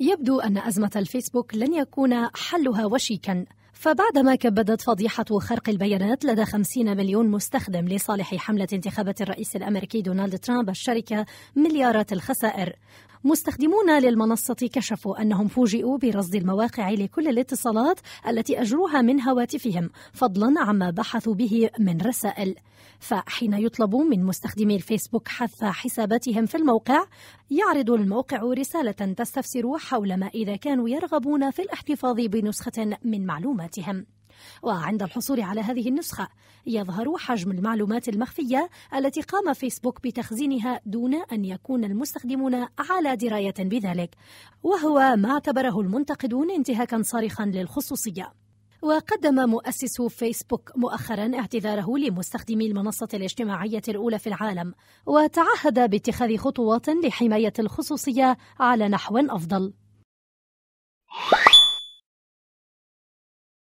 يبدو أن أزمة الفيسبوك لن يكون حلها وشيكا فبعدما كبدت فضيحة خرق البيانات لدى 50 مليون مستخدم لصالح حملة انتخابات الرئيس الأمريكي دونالد ترامب الشركة مليارات الخسائر مستخدمون للمنصة كشفوا أنهم فوجئوا برصد المواقع لكل الاتصالات التي أجروها من هواتفهم فضلا عما بحثوا به من رسائل فحين يطلب من مستخدمي الفيسبوك حث حساباتهم في الموقع يعرض الموقع رسالة تستفسر حول ما إذا كانوا يرغبون في الاحتفاظ بنسخة من معلوماتهم وعند الحصول على هذه النسخة يظهر حجم المعلومات المخفية التي قام فيسبوك بتخزينها دون أن يكون المستخدمون على دراية بذلك وهو ما اعتبره المنتقدون انتهاكا صارخا للخصوصية وقدم مؤسس فيسبوك مؤخرا اعتذاره لمستخدمي المنصة الاجتماعية الأولى في العالم وتعهد باتخاذ خطوات لحماية الخصوصية على نحو أفضل